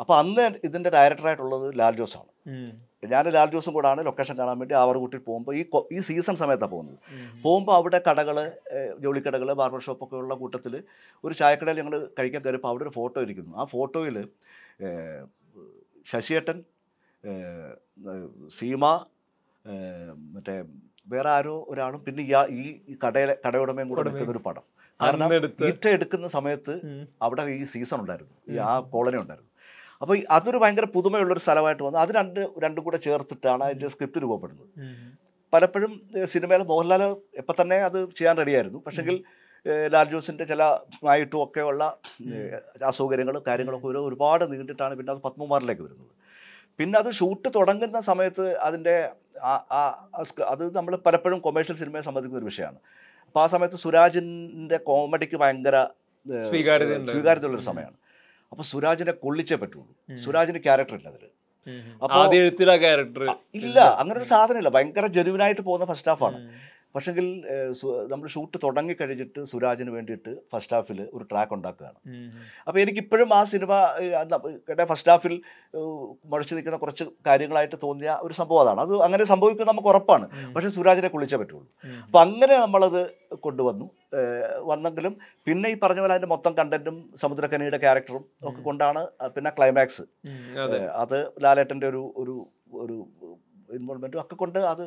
Speaker 1: അപ്പോൾ അന്ന് ഇതിൻ്റെ ഡയറക്ടറായിട്ടുള്ളത് ലാൽ ജോസാണ് ഞാൻ ലാൽ ജോസും ആണ് ലൊക്കേഷൻ കാണാൻ വേണ്ടി ആവറുകുട്ടിൽ പോകുമ്പോൾ ഈ ഈ സീസൺ സമയത്താണ് പോകുന്നത് പോകുമ്പോൾ അവിടെ കടകൾ ജോലിക്കടകൾ ബാർബർ ഷോപ്പൊക്കെ ഉള്ള കൂട്ടത്തിൽ ഒരു ചായക്കടയിൽ ഞങ്ങൾ കഴിക്കാൻ കയറിയപ്പോൾ അവിടെ ഒരു ഫോട്ടോ ഇരിക്കുന്നു ആ ഫോട്ടോയിൽ ശശിയേട്ടൻ സീമ മറ്റേ വേറെ ആരോ ഒരാളും പിന്നെ ഇയാ ഈ കടയിലെ കടയുടമയും കൂടെ എടുക്കുന്ന ഒരു പടം കാരണം ഈറ്റ എടുക്കുന്ന സമയത്ത് അവിടെ ഈ സീസൺ ഉണ്ടായിരുന്നു ഈ ആ കോളനി ഉണ്ടായിരുന്നു അപ്പോൾ അതൊരു ഭയങ്കര പുതുമയുള്ളൊരു സ്ഥലമായിട്ട് വന്നു അത് രണ്ട് രണ്ടും കൂടെ ചേർത്തിട്ടാണ് അതിൻ്റെ സ്ക്രിപ്റ്റ് രൂപപ്പെടുന്നത് പലപ്പോഴും സിനിമയിൽ മോഹൻലാൽ എപ്പം തന്നെ അത് ചെയ്യാൻ റെഡിയായിരുന്നു പക്ഷെങ്കിൽ ലാൽ ജോസിൻ്റെ ചില ആയിട്ടും ഒക്കെയുള്ള അസൗകര്യങ്ങളും കാര്യങ്ങളൊക്കെ ഒരുപാട് നീണ്ടിട്ടാണ് പിന്നെ അത് പത്മകുമാറിലേക്ക് വരുന്നത് പിന്നെ അത് ഷൂട്ട് തുടങ്ങുന്ന സമയത്ത് അതിൻ്റെ അത് നമ്മൾ പലപ്പോഴും കൊമേഴ്ഷ്യൽ സിനിമയെ സംബന്ധിക്കുന്ന ഒരു വിഷയമാണ് അപ്പോൾ ആ സമയത്ത് സുരാജിൻ്റെ കോമഡിക്ക് ഭയങ്കര സ്വീകാര്യത ഉള്ളൊരു സമയമാണ് അപ്പോൾ സുരാജിനെ കൊള്ളിച്ചേ പറ്റുള്ളൂ സുരാജിന്റെ ക്യാരക്ടർ ഇല്ല അതിൽ അപ്പോൾ ഇല്ല അങ്ങനെ ഒരു സാധനമില്ല ഭയങ്കര ജെനുവിനായിട്ട് പോകുന്ന ഫസ്റ്റ് ഹാഫാണ് പക്ഷെങ്കിൽ നമ്മൾ ഷൂട്ട് തുടങ്ങിക്കഴിഞ്ഞിട്ട് സുരാജിന് വേണ്ടിയിട്ട് ഫസ്റ്റ് ഹാഫിൽ ഒരു ട്രാക്ക് ഉണ്ടാക്കുകയാണ് അപ്പോൾ എനിക്കിപ്പോഴും ആ സിനിമ കേട്ടെ ഫസ്റ്റ് ഹാഫിൽ മുഴച്ചു നിൽക്കുന്ന കുറച്ച് കാര്യങ്ങളായിട്ട് തോന്നിയ ഒരു സംഭവം അതാണ് അത് അങ്ങനെ സംഭവിക്കുന്നത് നമുക്ക് ഉറപ്പാണ് പക്ഷേ സുരാജിനെ കുളിച്ചേ പറ്റുള്ളൂ അപ്പോൾ അങ്ങനെ നമ്മളത് കൊണ്ടുവന്നു വന്നെങ്കിലും പിന്നെ ഈ പറഞ്ഞ പോലെ അതിൻ്റെ മൊത്തം കണ്ടന്റും സമുദ്രക്കനിയുടെ ക്യാരക്ടറും ഒക്കെ കൊണ്ടാണ് പിന്നെ ക്ലൈമാക്സ് അത് ലാലേട്ടൻ്റെ ഒരു ഒരു ഒരു ഇൻവോൾവ്മെന്റും ഒക്കെ കൊണ്ട് അത്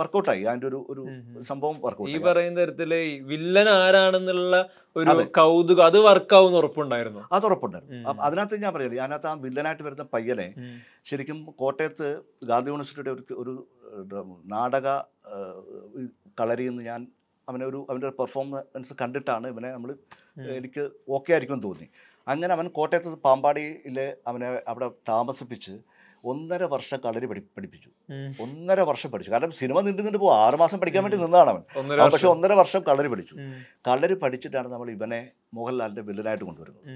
Speaker 1: വർക്കൗട്ടായി അതിന്റെ ഒരു ഒരു സംഭവം വർക്കൗട്ട് ഈ
Speaker 2: പറയുന്ന തരത്തില്
Speaker 1: വില്ലൻ ആരാണെന്നുള്ള ഒരു കൗതുകം അത് വർക്കാവുന്ന ഉറപ്പുണ്ടായിരുന്നു അത് ഉറപ്പുണ്ടായിരുന്നു അതിനകത്ത് ഞാൻ പറയുന്നത് അതിനകത്ത് ആ വില്ലനായിട്ട് വരുന്ന പയ്യനെ ശരിക്കും കോട്ടയത്ത് ഗാന്ധി യൂണിവേഴ്സിറ്റിയുടെ ഒരു ഒരു നാടക കളരി എന്ന് ഞാൻ അവനെ ഒരു അവൻ്റെ പെർഫോമൻസ് കണ്ടിട്ടാണ് ഇവനെ നമ്മൾ എനിക്ക് ഓക്കെ ആയിരിക്കും തോന്നി അങ്ങനെ അവൻ കോട്ടയത്ത് പാമ്പാടിയിലെ അവനെ അവിടെ താമസിപ്പിച്ച് ഒന്നര വർഷം കളരി പഠി പഠിപ്പിച്ചു ഒന്നര വർഷം പഠിച്ചു കാരണം സിനിമ നീണ്ടു നീണ്ടു പോകും ആറുമാസം പഠിക്കാൻ വേണ്ടി നിന്നതാണ് അവൻ പക്ഷെ ഒന്നര വർഷം കളരി പഠിച്ചു കളരി പഠിച്ചിട്ടാണ് നമ്മൾ ഇവനെ മോഹൻലാലിൻ്റെ വില്ലനായിട്ട് കൊണ്ടുവരുന്നത്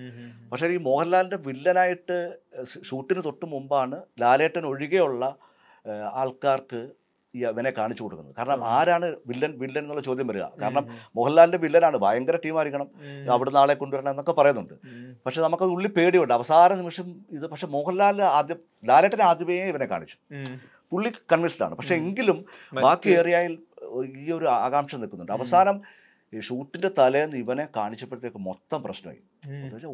Speaker 1: പക്ഷേ ഈ മോഹൻലാലിൻ്റെ വില്ലനായിട്ട് ഷൂട്ടിന് തൊട്ട് മുമ്പാണ് ലാലേട്ടൻ ഒഴികെയുള്ള ആൾക്കാർക്ക് അവനെ കാണിച്ചു കൊടുക്കുന്നത് കാരണം ആരാണ് വില്ലൻ വില്ലൻ എന്നുള്ള ചോദ്യം വരിക കാരണം മോഹൻലാലിന്റെ വില്ലനാണ് ഭയങ്കര ടീമായിരിക്കണം അവിടെ നാളെ കൊണ്ടുവരണം എന്നൊക്കെ പറയുന്നുണ്ട് പക്ഷെ നമുക്ക് ഉള്ളി പേടിയുണ്ട് അവസാന നിമിഷം ഇത് പക്ഷെ മോഹൻലാൽ ആദ്യം ലാലേട്ടൻ ആദ്യമേ ഇവനെ കാണിച്ചു പുള്ളി കൺവിൻസ്ഡ് ആണ് പക്ഷെ എങ്കിലും ബാക്കി ഏരിയയിൽ ഈ ഒരു ആകാംക്ഷ നിൽക്കുന്നുണ്ട് അവസാനം ഈ ഷൂട്ടിന്റെ തലേന്ന് ഇവനെ കാണിച്ചപ്പോഴത്തേക്ക് മൊത്തം പ്രശ്നമായി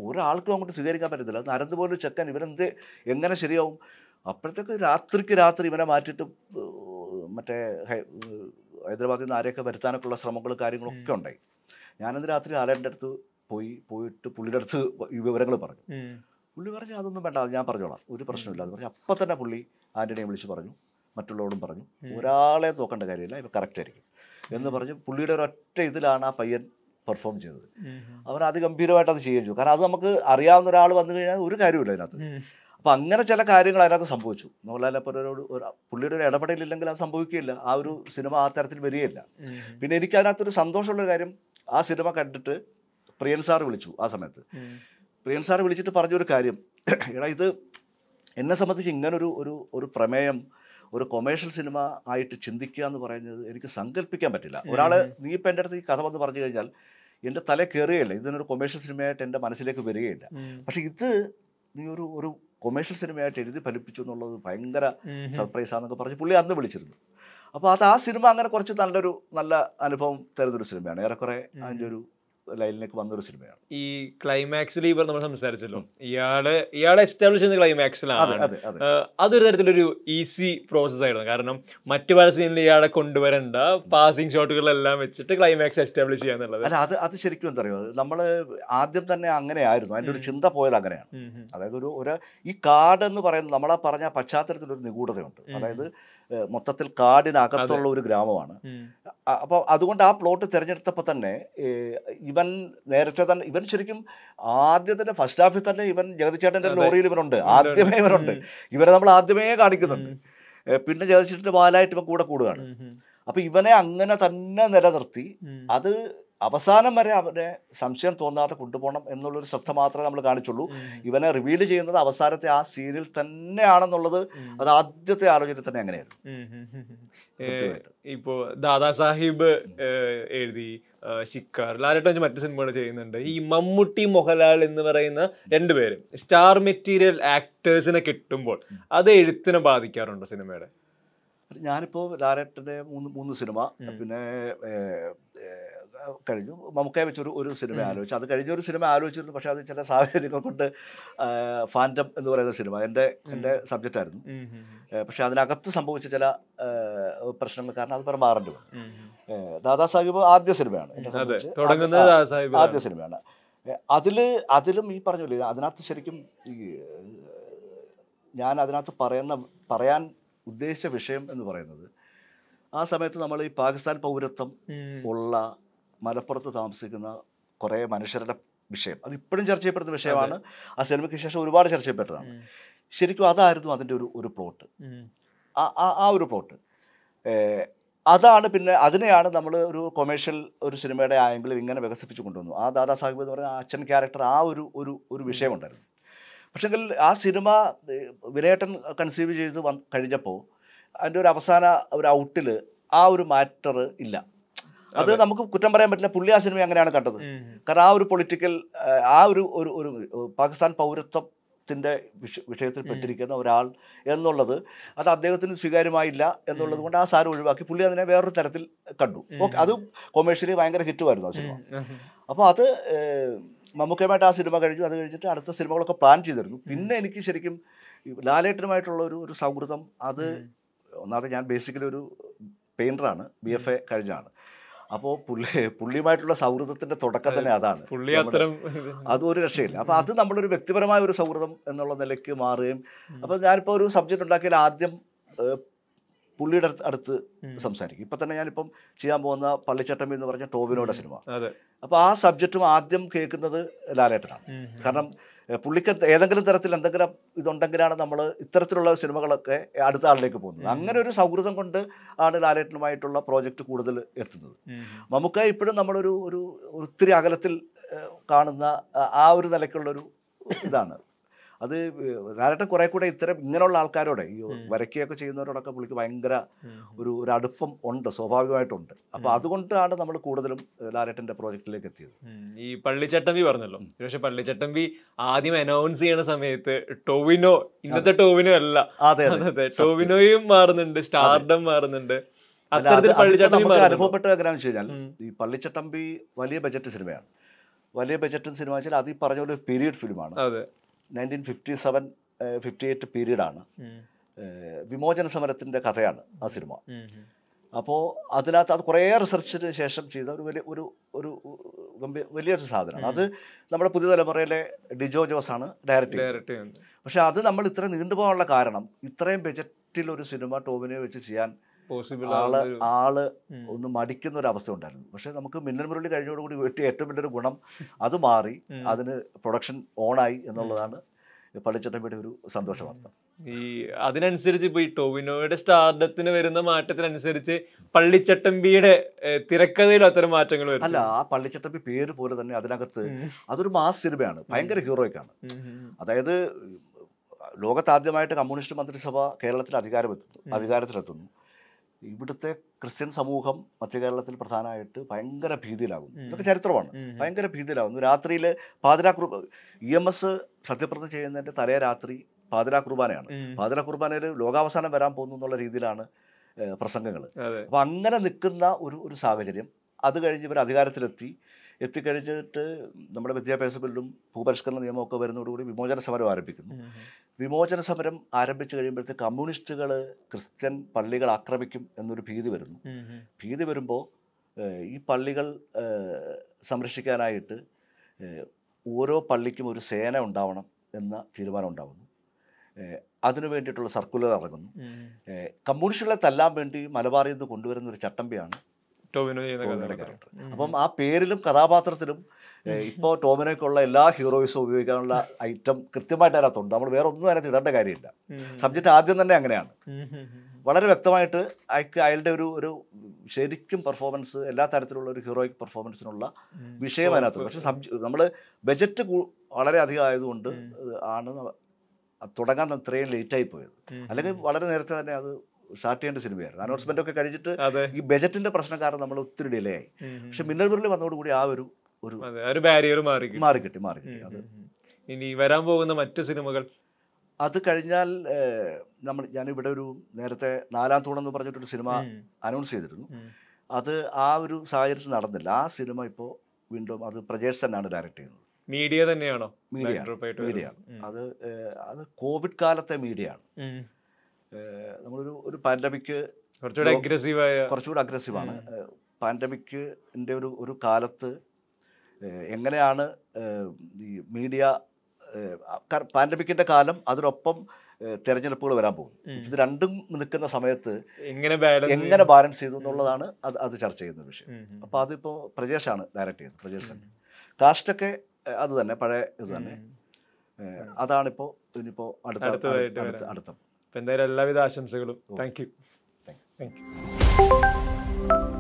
Speaker 1: ഒരാൾക്കും അങ്ങോട്ട് സ്വീകരിക്കാൻ പറ്റത്തില്ല നരന്ത് പോലൊരു ചെക്കൻ ഇവനെന്ത് എങ്ങനെ ശരിയാവും അപ്പോഴത്തേക്ക് രാത്രിക്ക് രാത്രി ഇവനെ മാറ്റിയിട്ട് മറ്റേ ഹൈദരാബാദിൽ നിന്ന് ആരെയൊക്കെ വരുത്താനൊക്കെ ഉള്ള ശ്രമങ്ങൾ കാര്യങ്ങളൊക്കെ ഉണ്ടായി ഞാനിന്ന് രാത്രി ആലേൻ്റെ അടുത്ത് പോയി പോയിട്ട് പുള്ളിയുടെ അടുത്ത് ഈ വിവരങ്ങൾ പറഞ്ഞു പുള്ളി പറഞ്ഞു അതൊന്നും വേണ്ട ഞാൻ പറഞ്ഞോളാം ഒരു പ്രശ്നമില്ല അത് പറഞ്ഞു അപ്പം തന്നെ പുള്ളി ആൻ്റണിയെ വിളിച്ച് പറഞ്ഞു മറ്റുള്ളവരോടും പറഞ്ഞു ഒരാളെ നോക്കേണ്ട കാര്യമില്ല ഇപ്പം കറക്റ്റ് ആയിരിക്കും എന്ന് പറഞ്ഞ് പുള്ളിയുടെ ഒരൊറ്റ ഇതിലാണ് ആ പയ്യൻ പെർഫോം ചെയ്തത് അവൻ അതിഗംഭീരമായിട്ട് അത് ചെയ്യുകയും ചെയ്തു കാരണം അത് നമുക്ക് അറിയാവുന്ന ഒരാൾ വന്നു കഴിഞ്ഞാൽ ഒരു കാര്യമില്ല അതിനകത്ത് അപ്പോൾ അങ്ങനെ ചില കാര്യങ്ങൾ അതിനകത്ത് സംഭവിച്ചു മോഹൻലാൽ അപ്പനോട് ഒരു പുള്ളിയുടെ ഒരു ഇടപെടലില്ലെങ്കിൽ അത് സംഭവിക്കുകയില്ല ആ ഒരു സിനിമ ആ തരത്തിൽ വരികയില്ല പിന്നെ എനിക്ക് അതിനകത്തൊരു സന്തോഷമുള്ള കാര്യം ആ സിനിമ കണ്ടിട്ട് പ്രിയൻ സാർ വിളിച്ചു ആ സമയത്ത് പ്രിയൻ സാർ വിളിച്ചിട്ട് പറഞ്ഞൊരു കാര്യം എടാ ഇത് എന്നെ സംബന്ധിച്ച് ഇങ്ങനൊരു ഒരു ഒരു പ്രമേയം ഒരു കൊമേഴ്ഷ്യൽ സിനിമ ആയിട്ട് ചിന്തിക്കുക എന്ന് പറയുന്നത് എനിക്ക് സങ്കല്പിക്കാൻ പറ്റില്ല ഒരാൾ നീ ഇപ്പം എൻ്റെ അടുത്ത് ഈ കഥ വന്ന് പറഞ്ഞു കഴിഞ്ഞാൽ എൻ്റെ തല കയറുകയില്ല ഇതിനൊരു കൊമേഴ്ഷ്യൽ സിനിമയായിട്ട് എൻ്റെ മനസ്സിലേക്ക് വരികയില്ല പക്ഷേ ഇത് നീ ഒരു ഒരു കൊമേഴ്ഷ്യൽ സിനിമയായിട്ട് എഴുതി ഫലിപ്പിച്ചു എന്നുള്ളത് ഭയങ്കര സർപ്രൈസാണെന്നൊക്കെ പറഞ്ഞ് പുള്ളി അന്ന് വിളിച്ചിരുന്നു അപ്പോൾ അത് ആ സിനിമ അങ്ങനെ കുറച്ച് നല്ലൊരു നല്ല അനുഭവം തരുന്നൊരു സിനിമയാണ് ഏറെക്കുറെ അതിൻ്റെ ഒരു ലൈനിലേക്ക് വന്നൊരു സിനിമയാണ്
Speaker 2: ഈ ക്ലൈമാക്സിൽ ഇവർ നമ്മൾ സംസാരിച്ചല്ലോ ഇയാള് ഇയാളെ എസ്റ്റാബ്ലിഷ് ചെയ്യുന്ന ക്ലൈമാക്സിലാണ് അതൊരു തരത്തിലൊരു ഈസി പ്രോസസ് ആയിരുന്നു കാരണം മറ്റു പല സീനിൽ ഇയാളെ കൊണ്ടുവരേണ്ട പാസിംഗ് ഷോട്ടുകളെല്ലാം വെച്ചിട്ട് ക്ലൈമാക്സ് എസ്റ്റാബ്ലിഷ് ചെയ്യാന്നുള്ളത്
Speaker 1: അല്ല അത് അത് ശരിക്കും എന്താ പറയുക നമ്മൾ ആദ്യം തന്നെ അങ്ങനെ ആയിരുന്നു അതിൻ്റെ ഒരു ചിന്ത പോയത് അങ്ങനെയാണ് അതായത് ഒരു ഒരു ഈ കാർഡ് എന്ന് പറയുന്നത് നമ്മളാ പറഞ്ഞ പശ്ചാത്തലത്തിൽ ഒരു നിഗൂഢതയുണ്ട് അതായത് മൊത്തത്തിൽ കാടിനകത്തുള്ള ഒരു ഗ്രാമമാണ് അപ്പോൾ അതുകൊണ്ട് ആ പ്ലോട്ട് തിരഞ്ഞെടുത്തപ്പോൾ തന്നെ ഇവൻ നേരത്തെ തന്നെ ഇവൻ ശരിക്കും ആദ്യത്തിൻ്റെ ഫസ്റ്റ് ഹാഫിൽ തന്നെ ഇവൻ ജഗതിച്ചേട്ടൻ്റെ ലോറിയിൽ ഇവരുണ്ട് ആദ്യമേ ഇവരുണ്ട് ഇവരെ നമ്മൾ ആദ്യമേ കാണിക്കുന്നുണ്ട് പിന്നെ ജഗതിച്ചേട്ടൻ്റെ വാലായിട്ട് ഇവൻ കൂടെ കൂടുകയാണ് അപ്പോൾ ഇവനെ അങ്ങനെ തന്നെ നിലനിർത്തി അത് അവസാനം വരെ അവരെ സംശയം തോന്നാതെ കൊണ്ടുപോകണം എന്നുള്ളൊരു ശ്രദ്ധ മാത്രമേ നമ്മൾ കാണിച്ചുള്ളൂ ഇവനെ റിവീൽ ചെയ്യുന്നത് അവസാനത്തെ ആ സീനിൽ തന്നെയാണെന്നുള്ളത് അത് ആദ്യത്തെ ആലോചന തന്നെ
Speaker 2: അങ്ങനെയായിരുന്നു ഇപ്പോൾ ദാദാസാഹിബ് എഴുതി ശിക്കാർ ലാലേട്ടൻ മറ്റു സിനിമകൾ ചെയ്യുന്നുണ്ട് ഈ മമ്മൂട്ടി മൊഹലാൽ എന്ന് പറയുന്ന രണ്ടുപേരും സ്റ്റാർ മെറ്റീരിയൽ ആക്ടേഴ്സിനെ കിട്ടുമ്പോൾ അത് എഴുത്തിനെ ബാധിക്കാറുണ്ട് സിനിമയുടെ
Speaker 1: ഞാനിപ്പോൾ ലാലേട്ടൻ്റെ മൂന്ന് മൂന്ന് സിനിമ പിന്നെ കഴിഞ്ഞു മമ്മൂക്കയെ വെച്ചൊരു ഒരു സിനിമ ആലോചിച്ചു അത് കഴിഞ്ഞൊരു സിനിമ ആലോചിച്ചിരുന്നു പക്ഷേ അത് ചില സാഹചര്യങ്ങൾ കൊണ്ട് ഫാൻറ്റം എന്ന് പറയുന്ന സിനിമ എൻ്റെ എൻ്റെ ആയിരുന്നു പക്ഷേ അതിനകത്ത് സംഭവിച്ച ചില പ്രശ്നങ്ങൾ കാരണം അത് പെർമാറൻ്റ്
Speaker 3: വന്നു
Speaker 1: ദാദാ സാഹിബ് ആദ്യ സിനിമയാണ് ആദ്യ സിനിമയാണ് അതിൽ അതിലും ഈ പറഞ്ഞില്ലേ അതിനകത്ത് ശരിക്കും ഈ ഞാൻ അതിനകത്ത് പറയുന്ന പറയാൻ ഉദ്ദേശിച്ച വിഷയം എന്ന് പറയുന്നത് ആ സമയത്ത് നമ്മൾ ഈ പാകിസ്ഥാൻ പൗരത്വം ഉള്ള മലപ്പുറത്ത് താമസിക്കുന്ന കുറേ മനുഷ്യരുടെ വിഷയം അത് ഇപ്പോഴും ചർച്ച ചെയ്യപ്പെടുന്ന വിഷയമാണ് ആ സിനിമയ്ക്ക് ശേഷം ഒരുപാട് ചർച്ച ചെയ്യപ്പെട്ടതാണ് ശരിക്കും അതായിരുന്നു അതിൻ്റെ ഒരു ഒരു പ്ലോട്ട് ആ ഒരു പ്ലോട്ട് അതാണ് പിന്നെ അതിനെയാണ് നമ്മൾ ഒരു കൊമേഴ്ഷ്യൽ ഒരു സിനിമയുടെ ആംഗിളിൽ ഇങ്ങനെ വികസിപ്പിച്ചു കൊണ്ടുവന്നു ആ ദാദാ സാഹിബ് എന്ന് പറഞ്ഞ അച്ഛൻ ക്യാരക്ടർ ആ ഒരു ഒരു ഒരു വിഷയമുണ്ടായിരുന്നു പക്ഷേങ്കിൽ ആ സിനിമ വിനേട്ടൻ കൺസീവ് ചെയ്ത് കഴിഞ്ഞപ്പോൾ അതിൻ്റെ ഒരു അവസാന ഒരു ഔട്ടിൽ ആ ഒരു മാറ്റർ ഇല്ല അത് നമുക്ക് കുറ്റം പറയാൻ പറ്റില്ല പുള്ളി ആ സിനിമ അങ്ങനെയാണ് കണ്ടത് കാരണം ആ ഒരു പൊളിറ്റിക്കൽ ആ ഒരു ഒരു പാകിസ്ഥാൻ പൗരത്വത്തിന്റെ വിഷ വിഷയത്തിൽ പെട്ടിരിക്കുന്ന ഒരാൾ എന്നുള്ളത് അത് അദ്ദേഹത്തിന് സ്വീകാര്യമായില്ല എന്നുള്ളത് കൊണ്ട് ആ സാരം ഒഴിവാക്കി പുള്ളി അതിനെ വേറൊരു തരത്തിൽ കണ്ടു ഓക്കെ അത് കൊമേഴ്ഷ്യലി ഭയങ്കര ഹിറ്റുമായിരുന്നു ആ സിനിമ അപ്പോൾ അത് മമ്മൂക്കയുമായിട്ട് ആ സിനിമ കഴിഞ്ഞു അത് കഴിഞ്ഞിട്ട് അടുത്ത സിനിമകളൊക്കെ പ്ലാൻ ചെയ്തിരുന്നു പിന്നെ എനിക്ക് ശരിക്കും ലാലേട്ടനുമായിട്ടുള്ള ഒരു ഒരു സൗഹൃദം അത് ഒന്നാമത് ഞാൻ ബേസിക്കലി ഒരു പെയിൻ്ററാണ് ബി എഫ് എ കഴിഞ്ഞാണ് അപ്പോൾ പുള്ളി പുള്ളിയുമായിട്ടുള്ള സൗഹൃദത്തിന്റെ തുടക്കം തന്നെ അതാണ് പുള്ളി അത്തരം അതും ഒരു രക്ഷയില്ല അപ്പോൾ അത് നമ്മളൊരു വ്യക്തിപരമായ ഒരു സൗഹൃദം എന്നുള്ള നിലയ്ക്ക് മാറുകയും അപ്പോൾ ഞാനിപ്പോൾ ഒരു സബ്ജക്ട് ഉണ്ടാക്കിയാൽ ആദ്യം പുള്ളിയുടെ അടുത്ത് സംസാരിക്കും ഇപ്പം തന്നെ ഞാനിപ്പം ചെയ്യാൻ പോകുന്ന പള്ളിച്ചട്ടം എന്ന് പറഞ്ഞ ടോവിനോടെ സിനിമ അപ്പോൾ ആ സബ്ജക്റ്റും ആദ്യം കേൾക്കുന്നത് ലാലേട്ടനാണ് കാരണം പുള്ളിക്ക് ഏതെങ്കിലും തരത്തിൽ എന്തെങ്കിലും ഇതുണ്ടെങ്കിലാണ് നമ്മൾ ഇത്തരത്തിലുള്ള സിനിമകളൊക്കെ അടുത്ത ആളിലേക്ക് പോകുന്നത് അങ്ങനെ ഒരു സൗഹൃദം കൊണ്ട് ആണ് ലാലേട്ടനുമായിട്ടുള്ള പ്രോജക്റ്റ് കൂടുതൽ എത്തുന്നത് നമുക്ക് ഇപ്പോഴും നമ്മളൊരു ഒരു ഒത്തിരി അകലത്തിൽ കാണുന്ന ആ ഒരു നിലയ്ക്കുള്ളൊരു ഇതാണ് അത് ധാരാളം കുറെ കൂടെ ഇത്തരം ഇങ്ങനെയുള്ള ആൾക്കാരോടെ ഈ വരയ്ക്കുകയൊക്കെ ചെയ്യുന്നവരോടൊക്കെ പുള്ളിക്ക് ഭയങ്കര ഒരു ഒരു അടുപ്പം ഉണ്ട് സ്വാഭാവികമായിട്ടുണ്ട് അപ്പോൾ അതുകൊണ്ടാണ് നമ്മൾ കൂടുതലും ലാലേട്ടന്റെ പ്രോജക്റ്റിലേക്ക് എത്തിയത്
Speaker 2: ഈ വി പറഞ്ഞല്ലോ പക്ഷെ വി ആദ്യം അനൗൺസ് ചെയ്യുന്ന സമയത്ത് ടോവിനോ ഇന്നത്തെ ടോവിനോ അല്ല അതെ അതെ ടോവിനോയും മാറുന്നുണ്ട് സ്റ്റാർഡം മാറുന്നുണ്ട് അനുഭവപ്പെട്ട
Speaker 1: കാര്യം വെച്ച് കഴിഞ്ഞാൽ ഈ പള്ളിച്ചട്ടമ്പി വലിയ ബജറ്റ് സിനിമയാണ് വലിയ ബജറ്റ് സിനിമ വെച്ചാൽ അത് ഈ പറഞ്ഞ പോലെ പീരീഡ് ഫിലിമാണ് nineteen fifty seven fifty eight പീരീഡാണ് വിമോചന സമരത്തിൻ്റെ കഥയാണ് ആ സിനിമ അപ്പോൾ അതിനകത്ത് അത് കുറേ റിസർച്ചിന് ശേഷം ചെയ്ത ഒരു വലിയ ഒരു ഒരു ഗംഭീര വലിയൊരു സാധനമാണ് അത് നമ്മുടെ പുതിയ തലമുറയിലെ ഡിജോ ജോസ് ആണ് ഡയറക്റ്റ് പക്ഷെ അത് നമ്മൾ ഇത്ര നീണ്ടുപോകാനുള്ള കാരണം ഇത്രയും ബജറ്റിൽ ഒരു സിനിമ ടോമിനെ വെച്ച് ചെയ്യാൻ ആള് ആള് ഒന്ന് മടിക്കുന്ന ഒരു അവസ്ഥ ഉണ്ടായിരുന്നു പക്ഷെ നമുക്ക് മിന്നൽ മുരളി കഴിഞ്ഞോടുകൂടി വീട്ടിൽ ഏറ്റവും വലിയൊരു ഗുണം അത് മാറി അതിന് പ്രൊഡക്ഷൻ ഓണായി എന്നുള്ളതാണ് പള്ളിച്ചട്ടമ്പയുടെ ഒരു സന്തോഷ വാർത്ത
Speaker 2: ഈ അതിനനുസരിച്ച് ഇപ്പോൾ ഈ ടോവിനോയുടെ സ്റ്റാർഡത്തിന് വരുന്ന മാറ്റത്തിനനുസരിച്ച് പള്ളിച്ചട്ടമ്പിയുടെ തിരക്കഥയിൽ അത്തരം മാറ്റങ്ങൾ വരും അല്ല ആ
Speaker 1: പള്ളിച്ചട്ടമ്പി പേര് പോലെ തന്നെ അതിനകത്ത് അതൊരു മാസ് സിനിമയാണ് ഭയങ്കര ഹീറോയ്ക്കാണ് അതായത് ലോകത്താദ്യമായിട്ട് കമ്മ്യൂണിസ്റ്റ് മന്ത്രിസഭ കേരളത്തിൽ അധികാരമെത്തുന്നു അധികാരത്തിലെത്തുന്നു ഇവിടുത്തെ ക്രിസ്ത്യൻ സമൂഹം മധ്യ കേരളത്തിൽ പ്രധാനമായിട്ട് ഭയങ്കര ഭീതിയിലാകുന്നു ഇതൊക്കെ ചരിത്രമാണ് ഭയങ്കര ഭീതിയിലാകുന്നു രാത്രിയിൽ പാതിരാ കുർബ ഇ എം എസ് സത്യപ്രതിജ്ഞ ചെയ്യുന്നതിൻ്റെ തലേ രാത്രി പാതിരാ കുർബാനയാണ് പാതിരാ കുർബാനയിൽ ലോകാവസാനം വരാൻ പോകുന്നു എന്നുള്ള രീതിയിലാണ് പ്രസംഗങ്ങൾ അപ്പം അങ്ങനെ നിൽക്കുന്ന ഒരു ഒരു സാഹചര്യം അത് കഴിഞ്ഞ് ഇവർ അധികാരത്തിലെത്തി എത്തിക്കഴിഞ്ഞിട്ട് നമ്മുടെ വിദ്യാഭ്യാസ ബില്ലും ഭൂപരിഷ്കരണ നിയമമൊക്കെ വരുന്നതോടുകൂടി വിമോചന സമരം ആരംഭിക്കുന്നു വിമോചന സമരം ആരംഭിച്ചു കഴിയുമ്പോഴത്തെ കമ്മ്യൂണിസ്റ്റുകൾ ക്രിസ്ത്യൻ പള്ളികൾ ആക്രമിക്കും എന്നൊരു ഭീതി വരുന്നു ഭീതി വരുമ്പോൾ ഈ പള്ളികൾ സംരക്ഷിക്കാനായിട്ട് ഓരോ പള്ളിക്കും ഒരു സേന ഉണ്ടാവണം എന്ന തീരുമാനം ഉണ്ടാകുന്നു അതിനു വേണ്ടിയിട്ടുള്ള സർക്കുലർ ഇറങ്ങുന്നു കമ്മ്യൂണിസ്റ്റുകളെ തല്ലാൻ വേണ്ടി മലബാറിൽ നിന്ന് കൊണ്ടുവരുന്ന ഒരു ചട്ടമ്പിയാണ്
Speaker 2: ടോമിനോ ചെയ്യുന്ന അപ്പം
Speaker 1: ആ പേരിലും കഥാപാത്രത്തിലും ഇപ്പോൾ ടോമിനോയ്ക്കുള്ള എല്ലാ ഹീറോയിസും ഉപയോഗിക്കാനുള്ള ഐറ്റം കൃത്യമായിട്ട് അതിനകത്തുണ്ട് നമ്മൾ വേറെ ഒന്നും അതിനകത്ത് ഇടേണ്ട കാര്യമില്ല സബ്ജക്റ്റ് ആദ്യം തന്നെ അങ്ങനെയാണ് വളരെ വ്യക്തമായിട്ട് അയക്ക് അയാളുടെ ഒരു ഒരു ശരിക്കും പെർഫോമൻസ് എല്ലാ തരത്തിലുള്ള ഒരു ഹീറോയിക് പെർഫോമൻസിനുള്ള
Speaker 3: വിഷയം അതിനകത്ത് പക്ഷെ സബ്ജ
Speaker 1: നമ്മൾ ബജറ്റ് വളരെ അധികം ആയതുകൊണ്ട് ആണ് തുടങ്ങാൻ ഇത്രയും ലേറ്റായി പോയത് അല്ലെങ്കിൽ വളരെ നേരത്തെ തന്നെ അത് സ്റ്റാർട്ട് ചെയ്യേണ്ട സിനിമയായിരുന്നു അനൗൺസ്മെന്റ് ഒക്കെ കഴിഞ്ഞിട്ട് ഈ ബജറ്റിന്റെ പ്രശ്നം കാരണം നമ്മൾ ഒത്തിരി ഡിലേ ആയി പക്ഷെ മിന്നൽ മുരളി വന്നതോടുകൂടി ആ ഒരു ഒരു ബാരിയർ മാറി മാറി കിട്ടി മാറി
Speaker 2: കിട്ടി ഇനി വരാൻ പോകുന്ന മറ്റു
Speaker 1: സിനിമകൾ അത് കഴിഞ്ഞാൽ നമ്മൾ ഞാനിവിടെ ഒരു നേരത്തെ നാലാം തൂണെന്ന് പറഞ്ഞിട്ടൊരു സിനിമ അനൗൺസ് ചെയ്തിരുന്നു അത് ആ ഒരു സാഹചര്യത്തിൽ നടന്നില്ല ആ സിനിമ ഇപ്പോൾ വീണ്ടും അത് പ്രജേഷ് തന്നെയാണ് ഡയറക്റ്റ് ചെയ്യുന്നത് മീഡിയ തന്നെയാണോ മീഡിയ മീഡിയ അത് അത് കോവിഡ് കാലത്തെ മീഡിയ ആണ് നമ്മളൊരു ഒരു പാൻഡമിക്
Speaker 3: കുറച്ചുകൂടെ അഗ്രസീവായ കുറച്ചുകൂടെ അഗ്രസീവാണ്
Speaker 1: പാൻഡമിക്കിൻ്റെ ഒരു ഒരു കാലത്ത് എങ്ങനെയാണ് ഈ മീഡിയ പാൻഡമിക്കിൻ്റെ കാലം അതിനൊപ്പം തെരഞ്ഞെടുപ്പുകൾ വരാൻ പോകും ഇത് രണ്ടും നിൽക്കുന്ന സമയത്ത് എങ്ങനെ എങ്ങനെ ബാലൻസ് ചെയ്തു എന്നുള്ളതാണ് അത് അത് ചർച്ച ചെയ്യുന്ന വിഷയം അപ്പോൾ അതിപ്പോൾ പ്രജേഷാണ് ഡയറക്റ്റ് ചെയ്യുന്നത് പ്രജേഷ് തന്നെ കാസ്റ്റൊക്കെ അത് തന്നെ പഴയ ഇത് തന്നെ അതാണിപ്പോൾ ഇനിയിപ്പോൾ അടുത്ത അടുത്ത
Speaker 2: അപ്പം എന്തായാലും എല്ലാവിധ ആശംസകളും താങ്ക് യു താങ്ക് യു